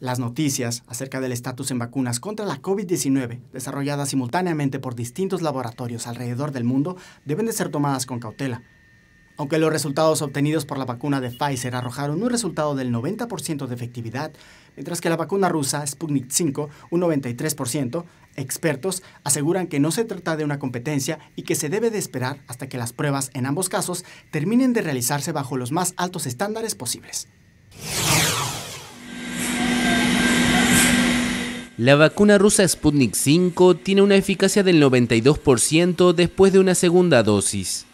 Las noticias acerca del estatus en vacunas contra la COVID-19, desarrolladas simultáneamente por distintos laboratorios alrededor del mundo, deben de ser tomadas con cautela. Aunque los resultados obtenidos por la vacuna de Pfizer arrojaron un resultado del 90% de efectividad, mientras que la vacuna rusa Sputnik V, un 93%, expertos aseguran que no se trata de una competencia y que se debe de esperar hasta que las pruebas en ambos casos terminen de realizarse bajo los más altos estándares posibles. La vacuna rusa Sputnik V tiene una eficacia del 92% después de una segunda dosis.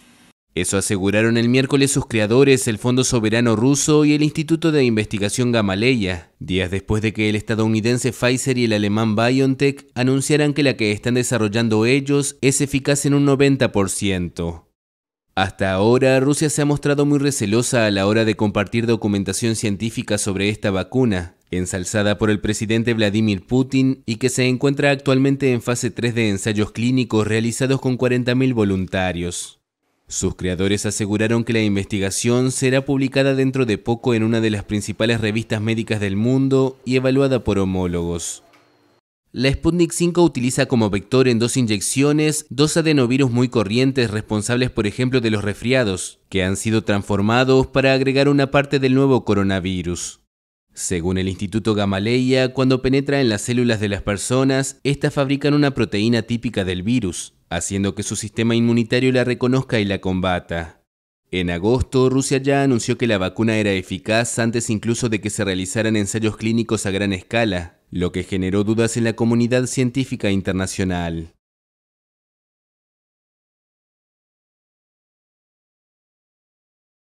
Eso aseguraron el miércoles sus creadores, el Fondo Soberano Ruso y el Instituto de Investigación Gamaleya, días después de que el estadounidense Pfizer y el alemán BioNTech anunciaran que la que están desarrollando ellos es eficaz en un 90%. Hasta ahora, Rusia se ha mostrado muy recelosa a la hora de compartir documentación científica sobre esta vacuna, ensalzada por el presidente Vladimir Putin y que se encuentra actualmente en fase 3 de ensayos clínicos realizados con 40.000 voluntarios. Sus creadores aseguraron que la investigación será publicada dentro de poco en una de las principales revistas médicas del mundo y evaluada por homólogos. La Sputnik 5 utiliza como vector en dos inyecciones dos adenovirus muy corrientes responsables por ejemplo de los resfriados, que han sido transformados para agregar una parte del nuevo coronavirus. Según el Instituto Gamaleya, cuando penetra en las células de las personas, estas fabrican una proteína típica del virus, haciendo que su sistema inmunitario la reconozca y la combata. En agosto, Rusia ya anunció que la vacuna era eficaz antes incluso de que se realizaran ensayos clínicos a gran escala, lo que generó dudas en la comunidad científica internacional.